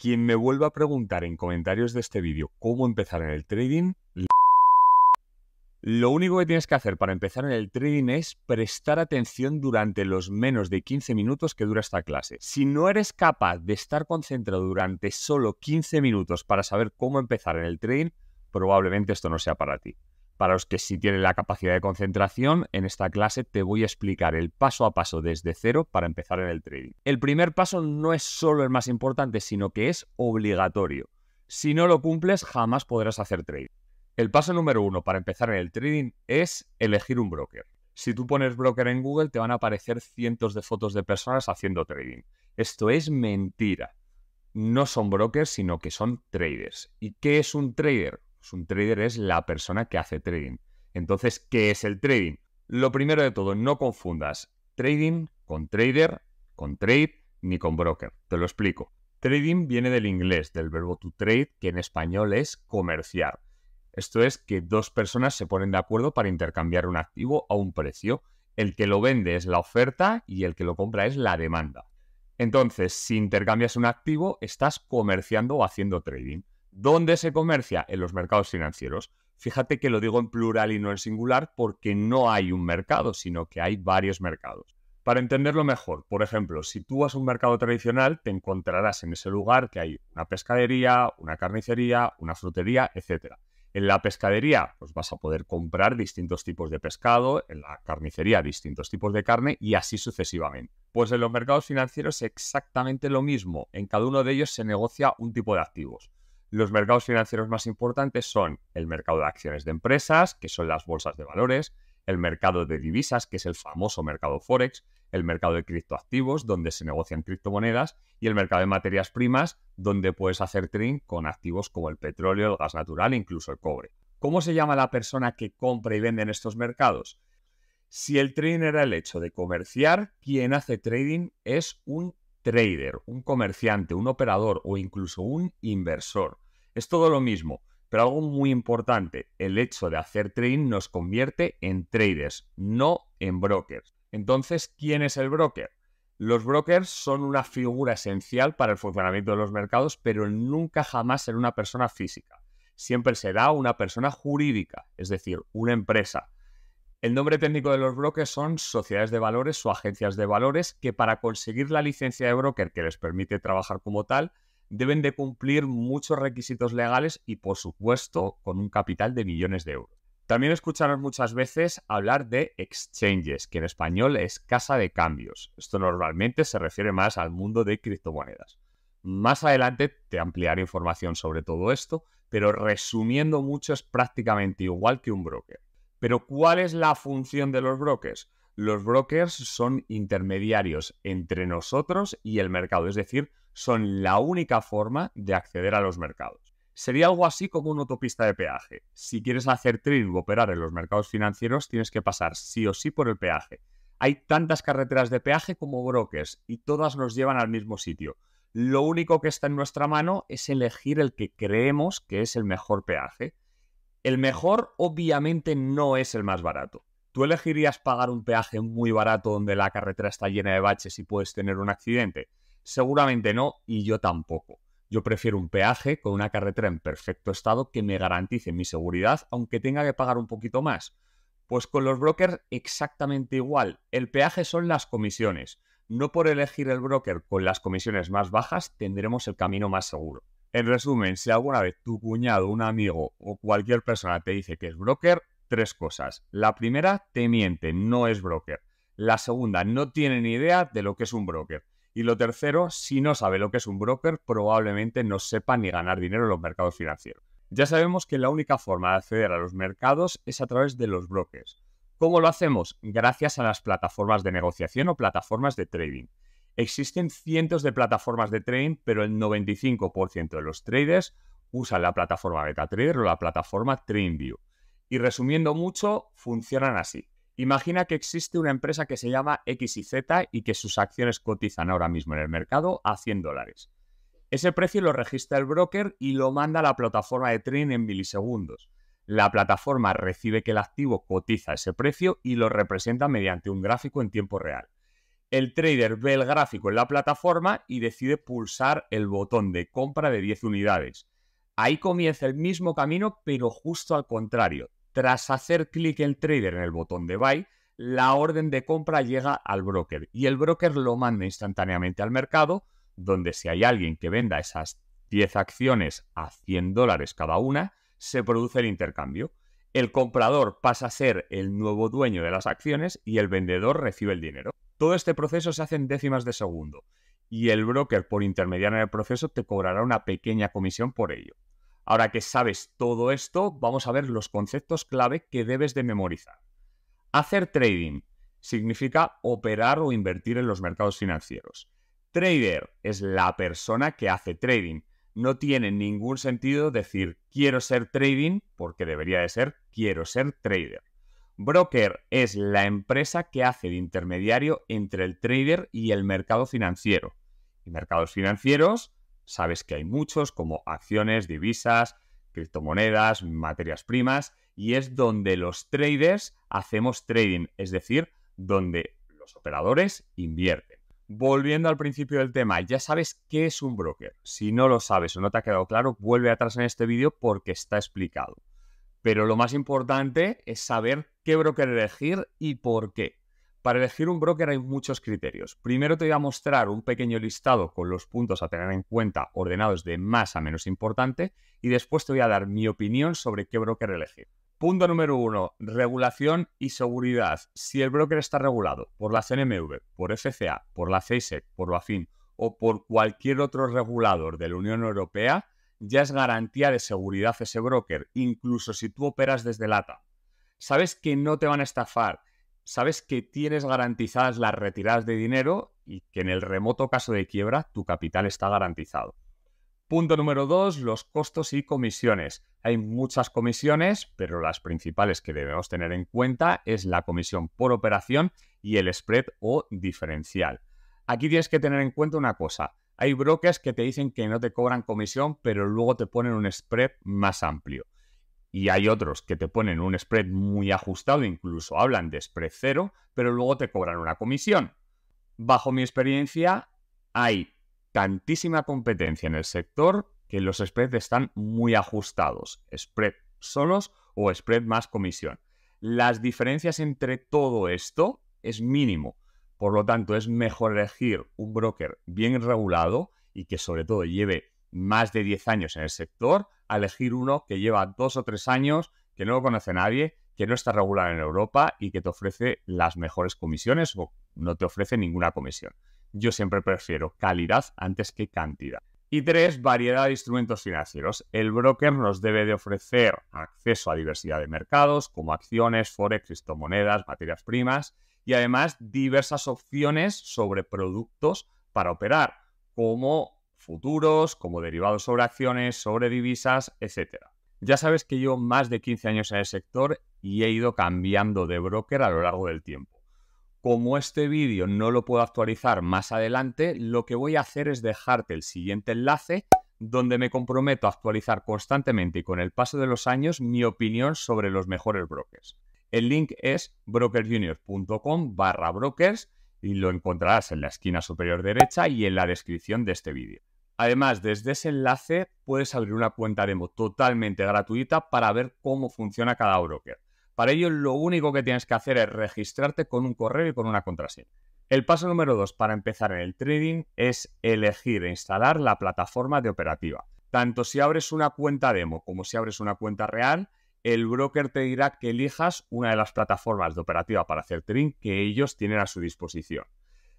Quien me vuelva a preguntar en comentarios de este vídeo cómo empezar en el trading, lo único que tienes que hacer para empezar en el trading es prestar atención durante los menos de 15 minutos que dura esta clase. Si no eres capaz de estar concentrado durante solo 15 minutos para saber cómo empezar en el trading, probablemente esto no sea para ti. Para los que sí tienen la capacidad de concentración, en esta clase te voy a explicar el paso a paso desde cero para empezar en el trading. El primer paso no es solo el más importante, sino que es obligatorio. Si no lo cumples, jamás podrás hacer trading. El paso número uno para empezar en el trading es elegir un broker. Si tú pones broker en Google, te van a aparecer cientos de fotos de personas haciendo trading. Esto es mentira. No son brokers, sino que son traders. ¿Y qué es un trader? un trader es la persona que hace trading. Entonces, ¿qué es el trading? Lo primero de todo, no confundas trading con trader, con trade ni con broker. Te lo explico. Trading viene del inglés, del verbo to trade, que en español es comerciar. Esto es que dos personas se ponen de acuerdo para intercambiar un activo a un precio. El que lo vende es la oferta y el que lo compra es la demanda. Entonces, si intercambias un activo, estás comerciando o haciendo trading. ¿Dónde se comercia? En los mercados financieros. Fíjate que lo digo en plural y no en singular porque no hay un mercado, sino que hay varios mercados. Para entenderlo mejor, por ejemplo, si tú vas a un mercado tradicional, te encontrarás en ese lugar que hay una pescadería, una carnicería, una frutería, etc. En la pescadería pues vas a poder comprar distintos tipos de pescado, en la carnicería distintos tipos de carne y así sucesivamente. Pues en los mercados financieros exactamente lo mismo, en cada uno de ellos se negocia un tipo de activos. Los mercados financieros más importantes son el mercado de acciones de empresas, que son las bolsas de valores, el mercado de divisas, que es el famoso mercado Forex, el mercado de criptoactivos, donde se negocian criptomonedas, y el mercado de materias primas, donde puedes hacer trading con activos como el petróleo, el gas natural e incluso el cobre. ¿Cómo se llama la persona que compra y vende en estos mercados? Si el trading era el hecho de comerciar, quien hace trading es un trader, un comerciante, un operador o incluso un inversor. Es todo lo mismo, pero algo muy importante, el hecho de hacer trading nos convierte en traders, no en brokers. Entonces, ¿quién es el broker? Los brokers son una figura esencial para el funcionamiento de los mercados, pero nunca jamás será una persona física. Siempre será una persona jurídica, es decir, una empresa el nombre técnico de los brokers son sociedades de valores o agencias de valores que para conseguir la licencia de broker que les permite trabajar como tal, deben de cumplir muchos requisitos legales y por supuesto con un capital de millones de euros. También escucharon muchas veces hablar de exchanges, que en español es casa de cambios. Esto normalmente se refiere más al mundo de criptomonedas. Más adelante te ampliaré información sobre todo esto, pero resumiendo mucho es prácticamente igual que un broker. Pero ¿cuál es la función de los brokers? Los brokers son intermediarios entre nosotros y el mercado, es decir, son la única forma de acceder a los mercados. Sería algo así como una autopista de peaje. Si quieres hacer trading o operar en los mercados financieros, tienes que pasar sí o sí por el peaje. Hay tantas carreteras de peaje como brokers y todas nos llevan al mismo sitio. Lo único que está en nuestra mano es elegir el que creemos que es el mejor peaje. El mejor obviamente no es el más barato. ¿Tú elegirías pagar un peaje muy barato donde la carretera está llena de baches y puedes tener un accidente? Seguramente no, y yo tampoco. Yo prefiero un peaje con una carretera en perfecto estado que me garantice mi seguridad, aunque tenga que pagar un poquito más. Pues con los brokers exactamente igual. El peaje son las comisiones. No por elegir el broker con las comisiones más bajas tendremos el camino más seguro. En resumen, si alguna vez tu cuñado, un amigo o cualquier persona te dice que es broker, tres cosas. La primera, te miente, no es broker. La segunda, no tiene ni idea de lo que es un broker. Y lo tercero, si no sabe lo que es un broker, probablemente no sepa ni ganar dinero en los mercados financieros. Ya sabemos que la única forma de acceder a los mercados es a través de los brokers. ¿Cómo lo hacemos? Gracias a las plataformas de negociación o plataformas de trading. Existen cientos de plataformas de trading, pero el 95% de los traders usan la plataforma MetaTrader o la plataforma TradingView. Y resumiendo mucho, funcionan así. Imagina que existe una empresa que se llama XYZ y y que sus acciones cotizan ahora mismo en el mercado a 100 dólares. Ese precio lo registra el broker y lo manda a la plataforma de trading en milisegundos. La plataforma recibe que el activo cotiza ese precio y lo representa mediante un gráfico en tiempo real. El trader ve el gráfico en la plataforma y decide pulsar el botón de compra de 10 unidades. Ahí comienza el mismo camino, pero justo al contrario. Tras hacer clic el trader en el botón de buy, la orden de compra llega al broker y el broker lo manda instantáneamente al mercado, donde si hay alguien que venda esas 10 acciones a 100 dólares cada una, se produce el intercambio. El comprador pasa a ser el nuevo dueño de las acciones y el vendedor recibe el dinero. Todo este proceso se hace en décimas de segundo y el broker, por intermediar en el proceso, te cobrará una pequeña comisión por ello. Ahora que sabes todo esto, vamos a ver los conceptos clave que debes de memorizar. Hacer trading significa operar o invertir en los mercados financieros. Trader es la persona que hace trading. No tiene ningún sentido decir quiero ser trading porque debería de ser quiero ser trader. Broker es la empresa que hace de intermediario entre el trader y el mercado financiero. Y mercados financieros, sabes que hay muchos como acciones, divisas, criptomonedas, materias primas, y es donde los traders hacemos trading, es decir, donde los operadores invierten. Volviendo al principio del tema, ya sabes qué es un broker. Si no lo sabes o no te ha quedado claro, vuelve atrás en este vídeo porque está explicado. Pero lo más importante es saber qué broker elegir y por qué. Para elegir un broker hay muchos criterios. Primero te voy a mostrar un pequeño listado con los puntos a tener en cuenta ordenados de más a menos importante y después te voy a dar mi opinión sobre qué broker elegir. Punto número uno, regulación y seguridad. Si el broker está regulado por la CNMV, por FCA, por la CISEC, e por BaFin o por cualquier otro regulador de la Unión Europea, ya es garantía de seguridad ese broker, incluso si tú operas desde lata. Sabes que no te van a estafar, sabes que tienes garantizadas las retiradas de dinero y que en el remoto caso de quiebra tu capital está garantizado. Punto número dos, los costos y comisiones. Hay muchas comisiones, pero las principales que debemos tener en cuenta es la comisión por operación y el spread o diferencial. Aquí tienes que tener en cuenta una cosa hay brokers que te dicen que no te cobran comisión, pero luego te ponen un spread más amplio. Y hay otros que te ponen un spread muy ajustado, incluso hablan de spread cero, pero luego te cobran una comisión. Bajo mi experiencia, hay tantísima competencia en el sector que los spreads están muy ajustados. Spread solos o spread más comisión. Las diferencias entre todo esto es mínimo. Por lo tanto, es mejor elegir un broker bien regulado y que sobre todo lleve más de 10 años en el sector, a elegir uno que lleva dos o tres años, que no lo conoce nadie, que no está regulado en Europa y que te ofrece las mejores comisiones o no te ofrece ninguna comisión. Yo siempre prefiero calidad antes que cantidad. Y tres, variedad de instrumentos financieros. El broker nos debe de ofrecer acceso a diversidad de mercados como acciones, forex, criptomonedas, materias primas y además diversas opciones sobre productos para operar, como futuros, como derivados sobre acciones, sobre divisas, etc. Ya sabes que llevo más de 15 años en el sector y he ido cambiando de broker a lo largo del tiempo. Como este vídeo no lo puedo actualizar más adelante, lo que voy a hacer es dejarte el siguiente enlace donde me comprometo a actualizar constantemente y con el paso de los años mi opinión sobre los mejores brokers. El link es brokerjunior.com barra brokers y lo encontrarás en la esquina superior derecha y en la descripción de este vídeo. Además, desde ese enlace puedes abrir una cuenta demo totalmente gratuita para ver cómo funciona cada broker. Para ello, lo único que tienes que hacer es registrarte con un correo y con una contraseña. El paso número dos para empezar en el trading es elegir e instalar la plataforma de operativa. Tanto si abres una cuenta demo como si abres una cuenta real, el broker te dirá que elijas una de las plataformas de operativa para hacer trading que ellos tienen a su disposición.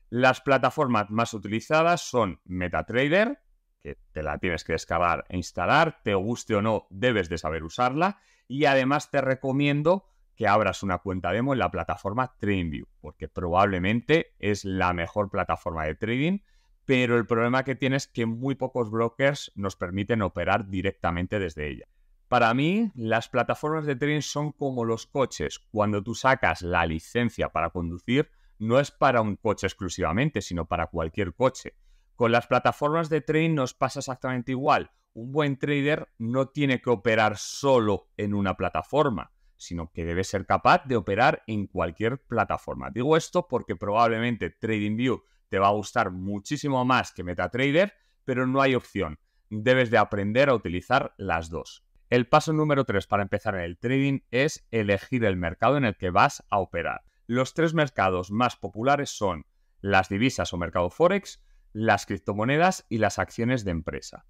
Las plataformas más utilizadas son MetaTrader, que te la tienes que descargar e instalar, te guste o no, debes de saber usarla y además te recomiendo que abras una cuenta demo en la plataforma TradingView, porque probablemente es la mejor plataforma de trading, pero el problema que tienes es que muy pocos brokers nos permiten operar directamente desde ella. Para mí, las plataformas de trading son como los coches. Cuando tú sacas la licencia para conducir, no es para un coche exclusivamente, sino para cualquier coche. Con las plataformas de trading nos pasa exactamente igual. Un buen trader no tiene que operar solo en una plataforma, sino que debe ser capaz de operar en cualquier plataforma. Digo esto porque probablemente TradingView te va a gustar muchísimo más que MetaTrader, pero no hay opción. Debes de aprender a utilizar las dos. El paso número 3 para empezar en el trading es elegir el mercado en el que vas a operar. Los tres mercados más populares son las divisas o mercado forex, las criptomonedas y las acciones de empresa.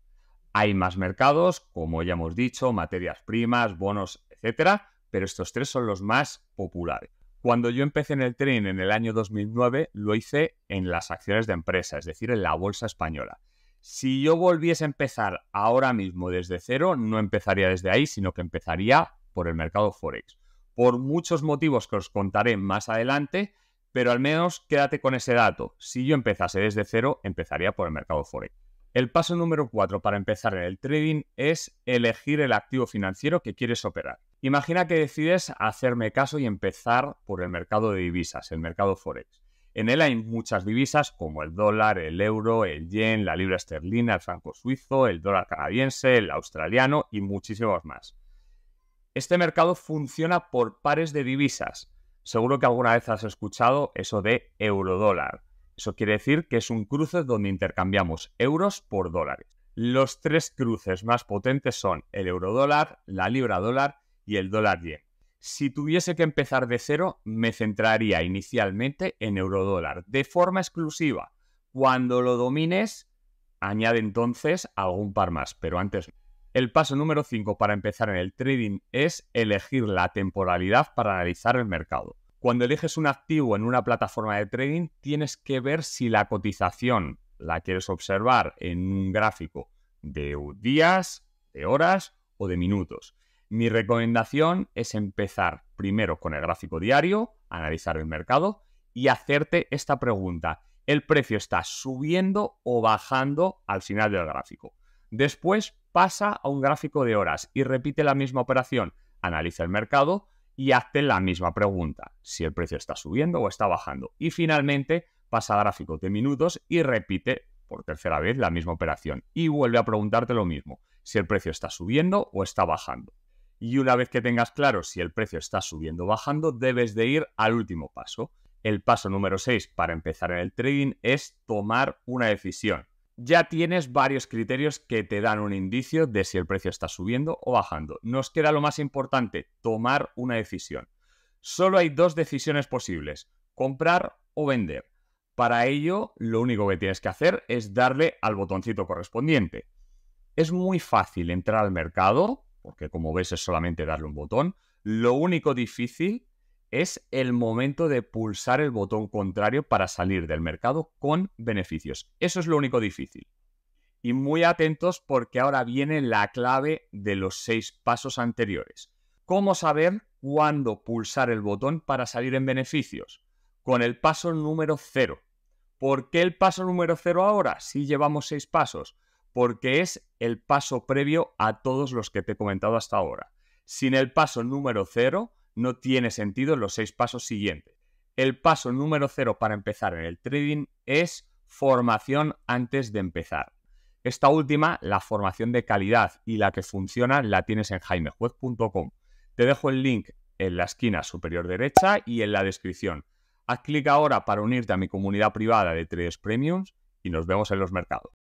Hay más mercados, como ya hemos dicho, materias primas, bonos, etcétera, pero estos tres son los más populares. Cuando yo empecé en el trading en el año 2009, lo hice en las acciones de empresa, es decir, en la bolsa española. Si yo volviese a empezar ahora mismo desde cero, no empezaría desde ahí, sino que empezaría por el mercado Forex. Por muchos motivos que os contaré más adelante, pero al menos quédate con ese dato. Si yo empezase desde cero, empezaría por el mercado Forex. El paso número cuatro para empezar en el trading es elegir el activo financiero que quieres operar. Imagina que decides hacerme caso y empezar por el mercado de divisas, el mercado Forex. En él hay muchas divisas como el dólar, el euro, el yen, la libra esterlina, el franco suizo, el dólar canadiense, el australiano y muchísimos más. Este mercado funciona por pares de divisas. Seguro que alguna vez has escuchado eso de eurodólar. Eso quiere decir que es un cruce donde intercambiamos euros por dólares. Los tres cruces más potentes son el euro dólar, la libra dólar y el dólar yen. Si tuviese que empezar de cero, me centraría inicialmente en eurodólar, de forma exclusiva. Cuando lo domines, añade entonces algún par más, pero antes... El paso número 5 para empezar en el trading es elegir la temporalidad para analizar el mercado. Cuando eliges un activo en una plataforma de trading, tienes que ver si la cotización la quieres observar en un gráfico de días, de horas o de minutos. Mi recomendación es empezar primero con el gráfico diario, analizar el mercado y hacerte esta pregunta. ¿El precio está subiendo o bajando al final del gráfico? Después pasa a un gráfico de horas y repite la misma operación. Analiza el mercado y hazte la misma pregunta, si el precio está subiendo o está bajando. Y finalmente pasa a gráfico de minutos y repite por tercera vez la misma operación y vuelve a preguntarte lo mismo, si el precio está subiendo o está bajando. Y una vez que tengas claro si el precio está subiendo o bajando, debes de ir al último paso. El paso número 6 para empezar en el trading es tomar una decisión. Ya tienes varios criterios que te dan un indicio de si el precio está subiendo o bajando. Nos queda lo más importante, tomar una decisión. Solo hay dos decisiones posibles, comprar o vender. Para ello, lo único que tienes que hacer es darle al botoncito correspondiente. Es muy fácil entrar al mercado, porque como ves es solamente darle un botón. Lo único difícil es el momento de pulsar el botón contrario para salir del mercado con beneficios. Eso es lo único difícil. Y muy atentos porque ahora viene la clave de los seis pasos anteriores. ¿Cómo saber cuándo pulsar el botón para salir en beneficios? Con el paso número cero. ¿Por qué el paso número cero ahora si llevamos seis pasos? porque es el paso previo a todos los que te he comentado hasta ahora. Sin el paso número cero, no tiene sentido los seis pasos siguientes. El paso número cero para empezar en el trading es formación antes de empezar. Esta última, la formación de calidad y la que funciona, la tienes en jaimejuez.com. Te dejo el link en la esquina superior derecha y en la descripción. Haz clic ahora para unirte a mi comunidad privada de Traders Premiums y nos vemos en los mercados.